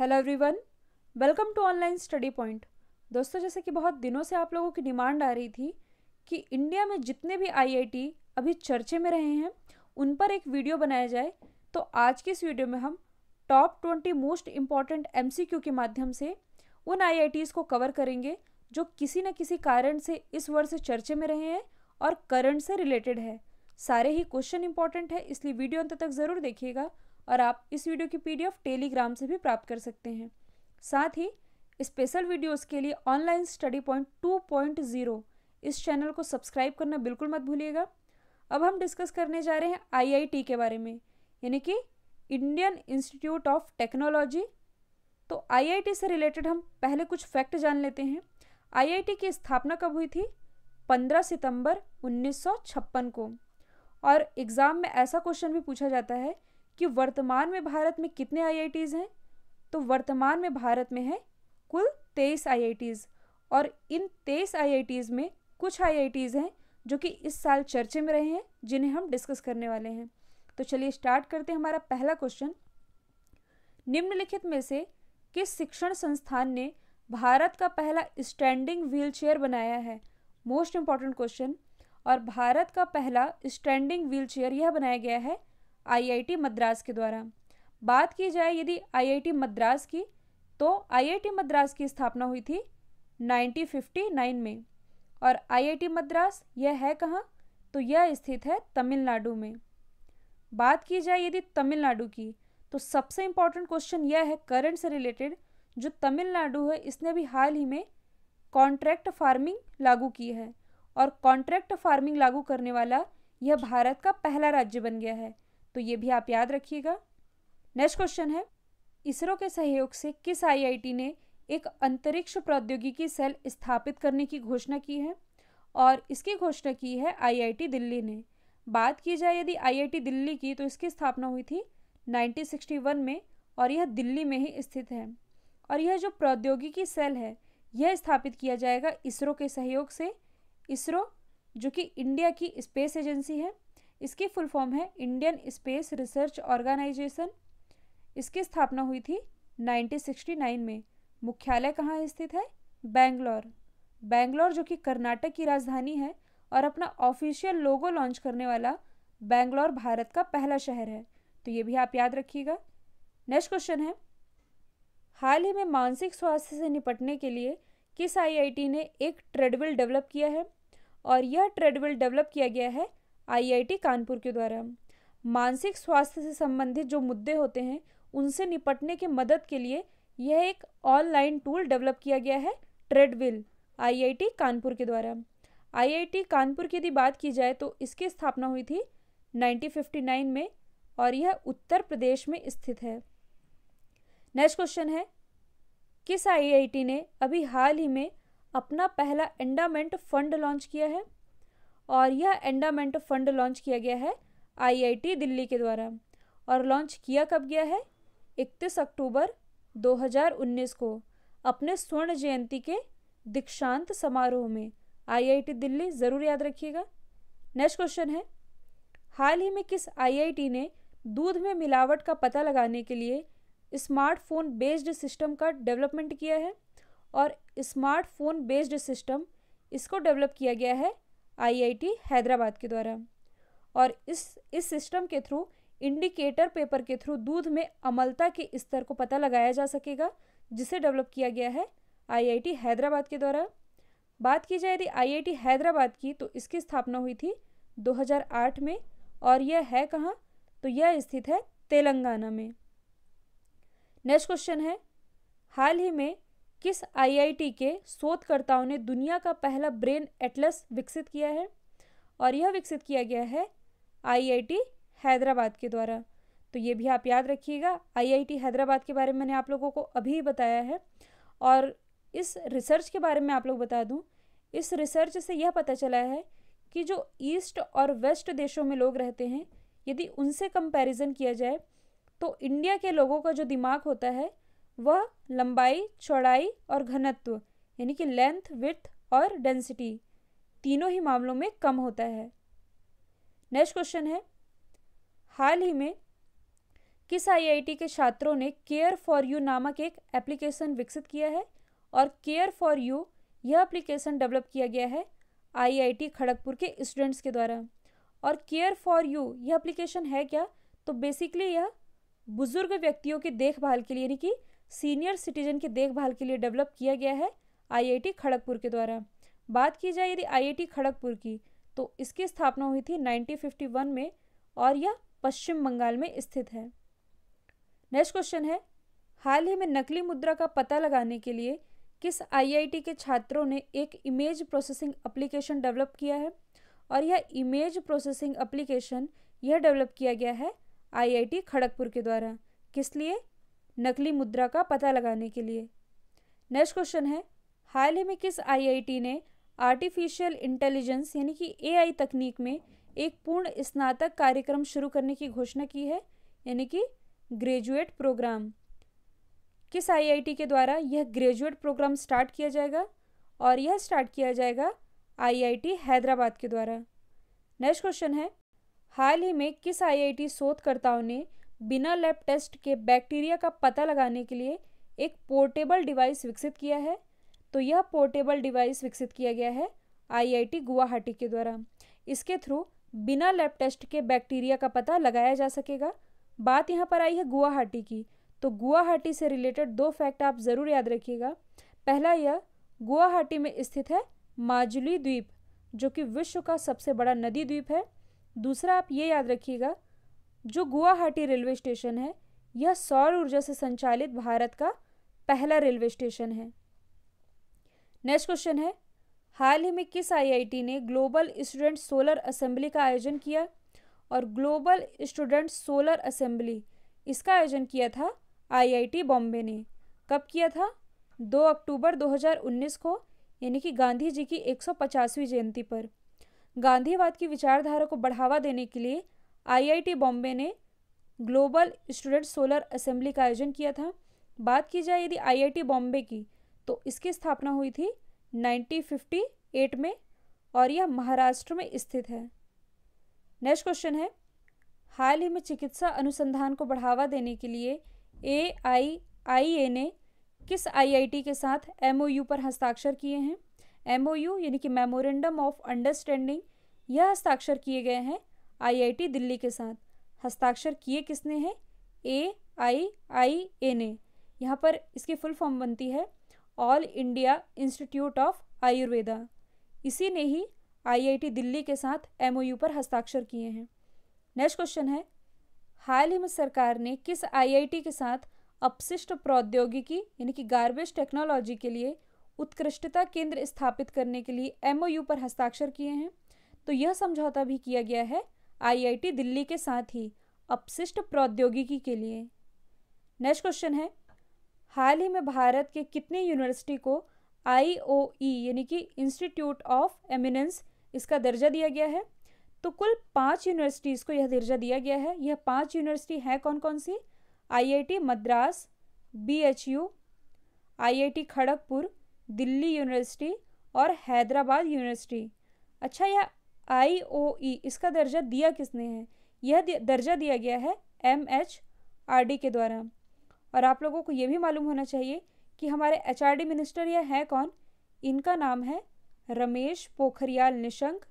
hello everyone welcome to online study point दोस्तों जैसे कि बहुत दिनों से आप लोगों की डिमांड आ रही थी कि इंडिया में जितने भी आईआईटी अभी चर्चे में रहे हैं उन पर एक वीडियो बनाया जाए तो आज की इस वीडियो में हम top twenty most important M के माध्यम से उन आई को कवर करेंगे जो किसी न किसी कारण से इस वर्ष चर्चे में रहे हैं और करंट से रिलेटेड है सारे ही क्वेश्चन इंपॉर्टेंट है इसलिए वीडियो अंत तक ज़रूर देखिएगा और आप इस वीडियो की पीडीएफ टेलीग्राम से भी प्राप्त कर सकते हैं साथ ही स्पेशल वीडियोस के लिए online study point two point zero इस चैनल को सब्सक्राइब करना बिल्कुल मत भूलिएगा अब हम डिस्कस करने जा रहे हैं आईआईटी के बारे में यानी कि इंडियन इंस्टीट्यूट ऑफ टेक्नोलॉजी तो आईआईटी से रिलेटेड हम पहले कुछ फैक्ट जान लेते हैं आईआईटी की स्थापना कब हुई थी 15 सितंबर उन्नीस को और एग्ज़ाम में ऐसा क्वेश्चन भी पूछा जाता है कि वर्तमान में भारत में कितने आई हैं तो वर्तमान में भारत में है कुल तेईस आई और इन तेईस आई में कुछ आई हैं जो कि इस साल चर्चे में रहे हैं जिन्हें हम डिस्कस करने वाले हैं तो चलिए स्टार्ट करते हैं हमारा पहला क्वेश्चन निम्नलिखित में से किस शिक्षण संस्थान ने भारत का पहला स्टैंडिंग चेयर बनाया है मोस्ट इम्पॉर्टेंट क्वेश्चन और भारत का पहला स्टैंडिंग चेयर यह बनाया गया है आईआईटी मद्रास के द्वारा बात की जाए यदि आईआईटी मद्रास की तो आईआईटी मद्रास की स्थापना हुई थी 1959 में और आईआईटी मद्रास यह है कहाँ तो यह स्थित है तमिलनाडु में बात की जाए यदि तमिलनाडु की तो सबसे इम्पॉर्टेंट क्वेश्चन यह है करंट से रिलेटेड जो तमिलनाडु है इसने भी हाल ही में कॉन्ट्रैक्ट फार्मिंग लागू की है और कॉन्ट्रैक्ट फार्मिंग लागू करने वाला यह भारत का पहला राज्य बन गया है तो ये भी आप याद रखिएगा नेक्स्ट क्वेश्चन है इसरो के सहयोग से किस आईआईटी ने एक अंतरिक्ष प्रौद्योगिकी सेल स्थापित करने की घोषणा की है और इसकी घोषणा की है आईआईटी दिल्ली ने बात की जाए यदि आईआईटी दिल्ली की तो इसकी स्थापना हुई थी 1961 में और यह दिल्ली में ही स्थित है और यह जो प्रौद्योगिकी सेल है यह स्थापित किया जाएगा इसरो के सहयोग से इसरो जो कि इंडिया की स्पेस एजेंसी है इसकी फुल फॉर्म है इंडियन स्पेस रिसर्च ऑर्गेनाइजेशन इसकी स्थापना हुई थी 1969 में मुख्यालय कहाँ स्थित है बेंगलोर बेंगलोर जो कि कर्नाटक की राजधानी है और अपना ऑफिशियल लोगो लॉन्च करने वाला बेंगलोर भारत का पहला शहर है तो ये भी आप याद रखिएगा नेक्स्ट क्वेश्चन है हाल ही में मानसिक स्वास्थ्य से निपटने के लिए किस आईआईटी ने एक ट्रेडविल डेवलप किया है और यह ट्रेडमिल डेवलप किया गया है आईआईटी कानपुर के द्वारा मानसिक स्वास्थ्य से संबंधित जो मुद्दे होते हैं उनसे निपटने के मदद के लिए यह एक ऑनलाइन टूल डेवलप किया गया है ट्रेडविल आईआईटी कानपुर के द्वारा आईआईटी कानपुर की यदि बात की जाए तो इसकी स्थापना हुई थी 1959 में और यह उत्तर प्रदेश में स्थित है नेक्स्ट क्वेश्चन है किस आईआईटी ने अभी हाल ही में अपना पहला एंडामेंट फंड लॉन्च किया है और यह एंडामेंट फंड लॉन्च किया गया है आईआईटी दिल्ली के द्वारा और लॉन्च किया कब गया है 31 अक्टूबर 2019 को अपने स्वर्ण जयंती के दीक्षांत समारोह में आईआईटी दिल्ली ज़रूर याद रखिएगा नेक्स्ट क्वेश्चन है हाल ही में किस आईआईटी ने दूध में मिलावट का पता लगाने के लिए स्मार्टफोन बेस्ड सिस्टम का डेवलपमेंट किया है और स्मार्टफोन बेस्ड सिस्टम इसको डेवलप किया गया है आईआईटी हैदराबाद के द्वारा और इस इस सिस्टम के थ्रू इंडिकेटर पेपर के थ्रू दूध में अमलता के स्तर को पता लगाया जा सकेगा जिसे डेवलप किया गया है आईआईटी हैदराबाद के द्वारा बात की जाए यदि आईआईटी हैदराबाद की तो इसकी स्थापना हुई थी 2008 में और यह है कहाँ तो यह स्थित है तेलंगाना में नेक्स्ट क्वेश्चन है हाल ही में किस आईआईटी के शोधकर्ताओं ने दुनिया का पहला ब्रेन एटलस विकसित किया है और यह विकसित किया गया है आईआईटी हैदराबाद के द्वारा तो ये भी आप याद रखिएगा आईआईटी हैदराबाद के बारे में मैंने आप लोगों को अभी बताया है और इस रिसर्च के बारे में आप लोग बता दूँ इस रिसर्च से यह पता चला है कि जो ईस्ट और वेस्ट देशों में लोग रहते हैं यदि उनसे कंपैरिजन किया जाए तो इंडिया के लोगों का जो दिमाग होता है वह लंबाई चौड़ाई और घनत्व यानी कि लेंथ विथ और डेंसिटी तीनों ही मामलों में कम होता है नेक्स्ट क्वेश्चन है हाल ही में किस आईआईटी के छात्रों ने केयर फॉर यू नामक एक एप्लीकेशन विकसित किया है और केयर फॉर यू यह एप्लीकेशन डेवलप किया गया है आईआईटी खड़गपुर के स्टूडेंट्स के द्वारा और केयर फॉर यू यह एप्लीकेशन है क्या तो बेसिकली यह बुजुर्ग व्यक्तियों की देखभाल के लिए यानी कि सीनियर सिटीजन की देखभाल के लिए डेवलप किया गया है आईआईटी खड़गपुर के द्वारा बात की जाए यदि आईआईटी खड़गपुर की तो इसकी स्थापना हुई थी 1951 में और यह पश्चिम बंगाल में स्थित है नेक्स्ट क्वेश्चन है हाल ही में नकली मुद्रा का पता लगाने के लिए किस आईआईटी के छात्रों ने एक इमेज प्रोसेसिंग एप्लीकेशन डेवलप किया है और यह इमेज प्रोसेसिंग एप्लीकेशन यह डेवलप किया गया है आईआईटी खड़गपुर के द्वारा किस लिए नकली मुद्रा का पता लगाने के लिए नेक्स्ट क्वेश्चन है हाल ही में किस आईआईटी ने आर्टिफिशियल इंटेलिजेंस यानी कि एआई तकनीक में एक पूर्ण स्नातक कार्यक्रम शुरू करने की घोषणा की है यानी कि ग्रेजुएट प्रोग्राम किस आईआईटी के द्वारा यह ग्रेजुएट प्रोग्राम स्टार्ट किया जाएगा और यह स्टार्ट किया जाएगा आईआईटी हैदराबाद के द्वारा नेक्स्ट क्वेश्चन है हाल ही में किस आईआईटी शोधकर्ताओं ने बिना लैब टेस्ट के बैक्टीरिया का पता लगाने के लिए एक पोर्टेबल डिवाइस विकसित किया है तो यह पोर्टेबल डिवाइस विकसित किया गया है आईआईटी गुवाहाटी के द्वारा इसके थ्रू बिना लैब टेस्ट के बैक्टीरिया का पता लगाया जा सकेगा बात यहाँ पर आई है गुवाहाटी की तो गुवाहाटी से रिलेटेड दो फैक्ट आप ज़रूर याद रखिएगा पहला यह गुवाहाटी में स्थित है माजुली द्वीप जो कि विश्व का सबसे बड़ा नदी द्वीप है दूसरा आप ये याद रखिएगा जो गुवाहाटी रेलवे स्टेशन है यह सौर ऊर्जा से संचालित भारत का पहला रेलवे स्टेशन है नेक्स्ट क्वेश्चन है हाल ही में किस आईआईटी ने ग्लोबल स्टूडेंट सोलर असेंबली का आयोजन किया और ग्लोबल स्टूडेंट सोलर असेंबली इसका आयोजन किया था आईआईटी बॉम्बे ने कब किया था 2 अक्टूबर 2019 को यानी कि गांधी जी की 150वीं जयंती पर गांधीवाद की विचारधारा को बढ़ावा देने के लिए आईआईटी बॉम्बे ने ग्लोबल स्टूडेंट सोलर असेंबली का आयोजन किया था बात की जाए यदि आईआईटी बॉम्बे की तो इसकी स्थापना हुई थी 1958 में और यह महाराष्ट्र में स्थित है नेक्स्ट क्वेश्चन है हाल ही में चिकित्सा अनुसंधान को बढ़ावा देने के लिए ए आई आई ए ने किस आईआईटी के साथ एमओयू पर हस्ताक्षर किए हैं एमओयू यानी कि मेमोरेंडम ऑफ अंडरस्टैंडिंग यह हस्ताक्षर किए गए हैं आईआईटी दिल्ली के साथ हस्ताक्षर किए किसने हैं ए आई आई ए ने यहाँ पर इसकी फुल फॉर्म बनती है all India institute of Ayurveda इसी ने ही आईआईटी दिल्ली के साथ एमओयू पर हस्ताक्षर किए हैं नेक्स्ट क्वेश्चन है हाल ही में सरकार ने किस आईआईटी के साथ अपशिष्ट प्रौद्योगिकी यानी कि गार्बेज टेक्नोलॉजी के लिए उत्कृष्टता केंद्र स्थापित करने के लिए एमओयू पर हस्ताक्षर किए हैं तो यह समझौता भी किया गया है आईआईटी दिल्ली के साथ ही अपशिष्ट प्रौद्योगिकी के लिए नेक्स्ट क्वेश्चन है हाल ही में भारत के कितनी यूनिवर्सिटी को आईओई e यानी कि इंस्टीट्यूट ऑफ एमिनेंस इसका दर्जा दिया गया है तो कुल पाँच यूनिवर्सिटीज़ को यह दर्जा दिया गया है यह पाँच यूनिवर्सिटी है कौन कौन सी IIT Madras BHU, IIT Kharagpur Delhi university और हैदराबाद यूनिवर्सिटी अच्छा यह आई ओ ई इसका दर्जा दिया किसने है यह दर्जा दिया गया है एम एच आर डी के द्वारा और आप लोगों को यह भी मालूम होना चाहिए कि हमारे एच आर डी मिनिस्टर यह हैं कौन इनका नाम है रमेश पोखरियाल निशंक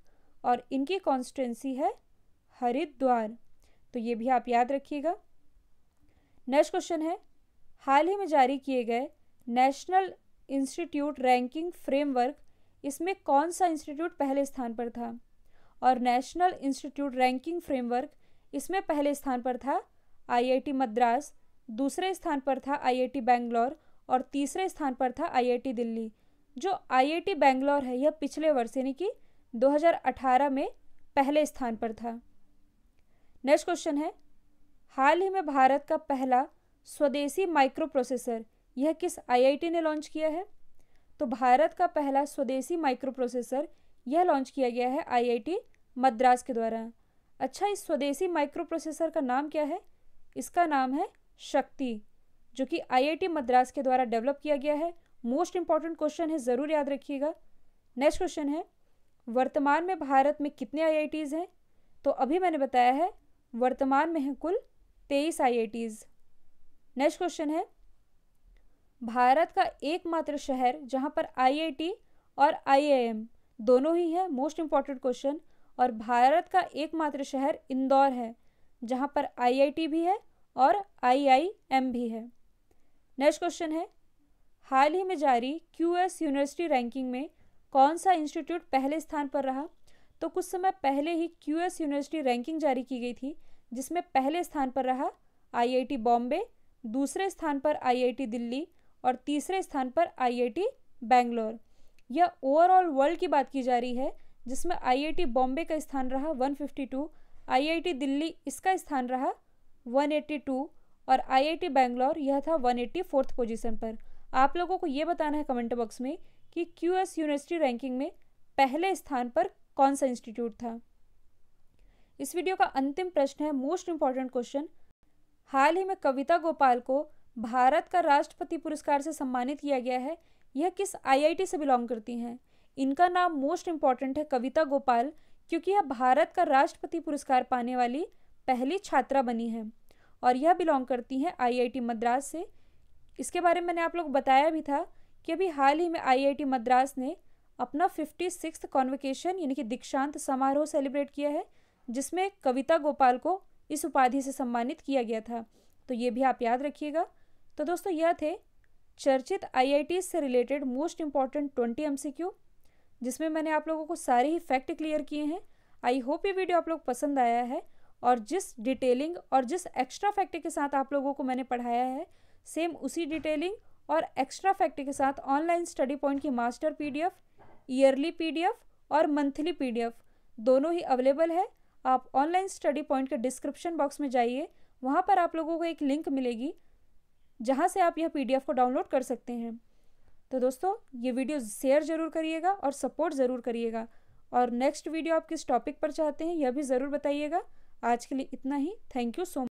और इनकी कॉन्स्टिटेंसी है हरिद्वार तो ये भी आप याद रखिएगा नेक्स्ट क्वेश्चन है हाल ही में जारी किए गए नेशनल इंस्टीट्यूट रैंकिंग फ्रेमवर्क इसमें कौन सा इंस्टीट्यूट पहले स्थान पर था और नेशनल इंस्टीट्यूट रैंकिंग फ्रेमवर्क इसमें पहले स्थान पर था आईआईटी मद्रास दूसरे स्थान पर था आईआईटी बैंगलोर और तीसरे स्थान पर था आईआईटी दिल्ली जो आईआईटी बैंगलोर है यह पिछले वर्ष यानी कि 2018 में पहले स्थान पर था नेक्स्ट क्वेश्चन है हाल ही में भारत का पहला स्वदेशी माइक्रो प्रोसेसर यह किस आईआईटी ने लॉन्च किया है तो भारत का पहला स्वदेशी माइक्रो प्रोसेसर यह लॉन्च किया गया है आईआईटी मद्रास के द्वारा अच्छा इस स्वदेशी माइक्रो प्रोसेसर का नाम क्या है इसका नाम है शक्ति जो कि आईआईटी मद्रास के द्वारा डेवलप किया गया है मोस्ट इम्पॉर्टेंट क्वेश्चन है ज़रूर याद रखिएगा नेक्स्ट क्वेश्चन है वर्तमान में भारत में कितने आई हैं तो अभी मैंने बताया है वर्तमान में है कुल तेईस आई नेक्स्ट क्वेश्चन है भारत का एकमात्र शहर जहाँ पर आईआईटी और आईआईएम दोनों ही है मोस्ट इम्पॉर्टेंट क्वेश्चन और भारत का एकमात्र शहर इंदौर है जहाँ पर आईआईटी भी है और आईआईएम भी है नेक्स्ट क्वेश्चन है हाल ही में जारी क्यूएस यूनिवर्सिटी रैंकिंग में कौन सा इंस्टीट्यूट पहले स्थान पर रहा तो कुछ समय पहले ही क्यूएस यूनिवर्सिटी रैंकिंग जारी की गई थी जिसमें पहले स्थान पर रहा आईआईटी बॉम्बे दूसरे स्थान पर आईआईटी दिल्ली और तीसरे स्थान पर आईआईटी बैंगलोर या ओवरऑल वर्ल्ड की बात की जा रही है जिसमें आईआईटी बॉम्बे का स्थान रहा 152, आईआईटी दिल्ली इसका स्थान रहा 182 और आईआईटी बैंगलोर यह था 184 पोजिशन पर आप लोगों को ये बताना है कमेंट बॉक्स में कि क्यू यूनिवर्सिटी रैंकिंग में पहले स्थान पर कौन सा इंस्टीट्यूट था इस वीडियो का अंतिम प्रश्न है मोस्ट इम्पॉर्टेंट क्वेश्चन हाल ही में कविता गोपाल को भारत का राष्ट्रपति पुरस्कार से सम्मानित किया गया है यह किस आईआईटी से बिलोंग करती हैं इनका नाम मोस्ट इम्पॉर्टेंट है कविता गोपाल क्योंकि यह भारत का राष्ट्रपति पुरस्कार पाने वाली पहली छात्रा बनी है और यह बिलोंग करती हैं आईआईटी मद्रास से इसके बारे में मैंने आप लोग बताया भी था कि अभी हाल ही में आईआईटी मद्रास ने अपना फिफ्टी सिक्स कॉन्वकेशन यानी कि दीक्षांत समारोह सेलिब्रेट किया है जिसमें कविता गोपाल को इस उपाधि से सम्मानित किया गया था तो ये भी आप याद रखिएगा तो दोस्तों यह थे चर्चित आईआईटी से related most important twenty MCQ जिसमें मैंने आप लोगों को सारे ही फैक्ट क्लियर किए हैं आई होप ये वीडियो आप लोग पसंद आया है और जिस डिटेलिंग और जिस एक्स्ट्रा फैक्ट के साथ आप लोगों को मैंने पढ़ाया है सेम उसी डिटेलिंग और एक्स्ट्रा फैक्ट के साथ ऑनलाइन स्टडी पॉइंट की मास्टर पीडीएफ ईयरली पीडीएफ और मंथली पीडीएफ दोनों ही अवेलेबल है आप ऑनलाइन स्टडी पॉइंट के डिस्क्रिप्शन बॉक्स में जाइए वहाँ पर आप लोगों को एक लिंक मिलेगी जहाँ से आप यह पी को डाउनलोड कर सकते हैं तो दोस्तों ये वीडियो शेयर ज़रूर करिएगा और सपोर्ट ज़रूर करिएगा और नेक्स्ट वीडियो आप किस टॉपिक पर चाहते हैं यह भी ज़रूर बताइएगा आज के लिए इतना ही थैंक यू सो मच